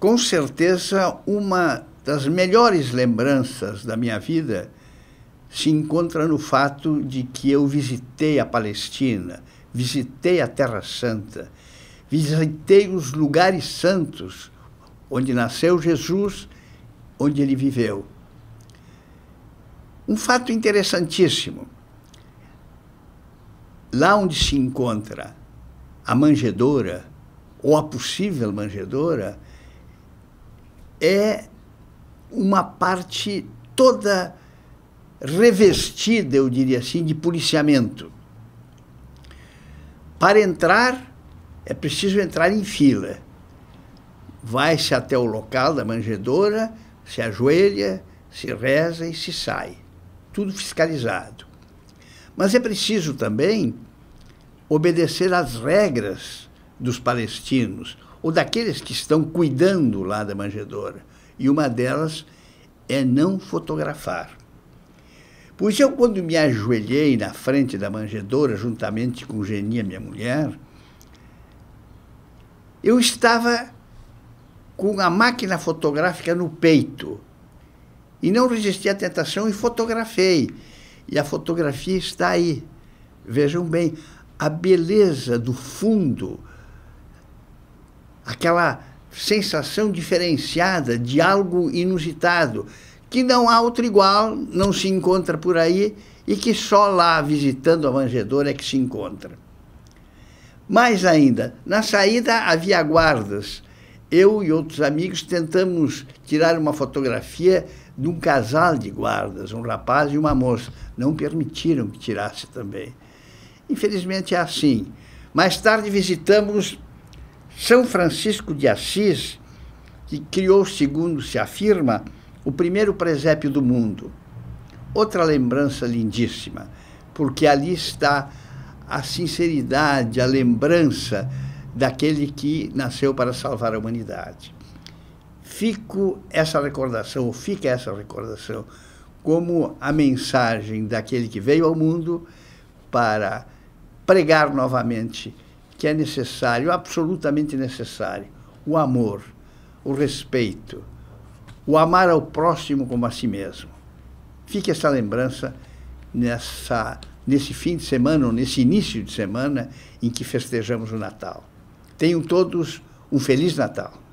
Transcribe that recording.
com certeza uma das melhores lembranças da minha vida se encontra no fato de que eu visitei a Palestina, visitei a Terra Santa, visitei os lugares santos onde nasceu Jesus, onde ele viveu. Um fato interessantíssimo. Lá onde se encontra a manjedoura, ou a possível manjedoura, é uma parte toda revestida, eu diria assim, de policiamento. Para entrar, é preciso entrar em fila. Vai-se até o local da manjedoura, se ajoelha, se reza e se sai. Tudo fiscalizado. Mas é preciso também obedecer às regras dos palestinos, ou daqueles que estão cuidando lá da manjedoura. E uma delas é não fotografar. Pois eu, quando me ajoelhei na frente da manjedoura, juntamente com Genia, minha mulher, eu estava com a máquina fotográfica no peito. E não resisti à tentação e fotografei. E a fotografia está aí. Vejam bem, a beleza do fundo aquela sensação diferenciada de algo inusitado, que não há outro igual, não se encontra por aí e que só lá visitando a manjedoura é que se encontra. Mais ainda, na saída havia guardas. Eu e outros amigos tentamos tirar uma fotografia de um casal de guardas, um rapaz e uma moça. Não permitiram que tirasse também. Infelizmente é assim. Mais tarde visitamos são Francisco de Assis, que criou, segundo se afirma, o primeiro presépio do mundo. Outra lembrança lindíssima, porque ali está a sinceridade, a lembrança daquele que nasceu para salvar a humanidade. Fico essa recordação, ou fica essa recordação, como a mensagem daquele que veio ao mundo para pregar novamente que é necessário, absolutamente necessário: o amor, o respeito, o amar ao próximo como a si mesmo. Fique essa lembrança nessa, nesse fim de semana, ou nesse início de semana em que festejamos o Natal. Tenham todos um Feliz Natal.